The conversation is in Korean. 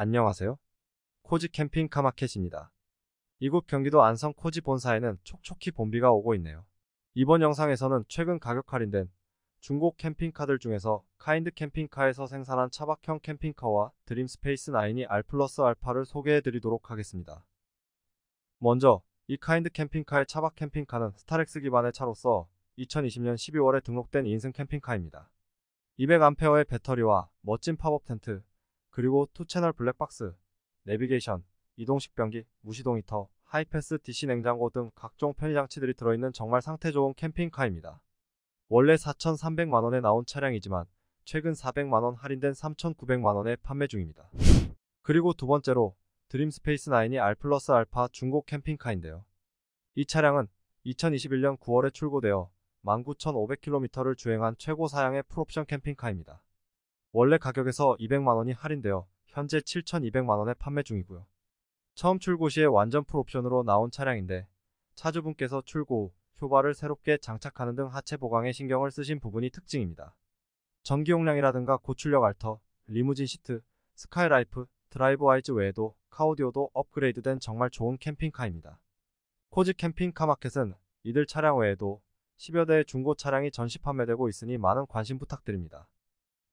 안녕하세요. 코지 캠핑카 마켓입니다. 이곳 경기도 안성 코지 본사에는 촉촉히 봄비가 오고 있네요. 이번 영상에서는 최근 가격 할인된 중고 캠핑카들 중에서 카인드 캠핑카에서 생산한 차박형 캠핑카와 드림스페이스 9이 R 플러스 알파를 소개해드리도록 하겠습니다. 먼저 이 카인드 캠핑카의 차박 캠핑카는 스타렉스 기반의 차로서 2020년 12월에 등록된 인승 캠핑카입니다. 200A의 배터리와 멋진 팝업 텐트, 그리고 투채널 블랙박스, 내비게이션, 이동식 변기, 무시동 히터, 하이패스 DC 냉장고 등 각종 편의장치들이 들어있는 정말 상태 좋은 캠핑카입니다. 원래 4,300만원에 나온 차량이지만 최근 400만원 할인된 3,900만원에 판매 중입니다. 그리고 두 번째로 드림스페이스 9이 R 플러스 알파 중고 캠핑카인데요. 이 차량은 2021년 9월에 출고되어 19,500km를 주행한 최고 사양의 풀옵션 캠핑카입니다. 원래 가격에서 200만원이 할인되어 현재 7,200만원에 판매 중이고요. 처음 출고 시에 완전 풀옵션으로 나온 차량인데 차주분께서 출고 후 효바를 새롭게 장착하는 등 하체 보강에 신경을 쓰신 부분이 특징입니다. 전기 용량이라든가 고출력 알터, 리무진 시트, 스카이라이프, 드라이브 와이즈 외에도 카오디오도 업그레이드된 정말 좋은 캠핑카입니다. 코지 캠핑카 마켓은 이들 차량 외에도 10여 대의 중고 차량이 전시 판매되고 있으니 많은 관심 부탁드립니다.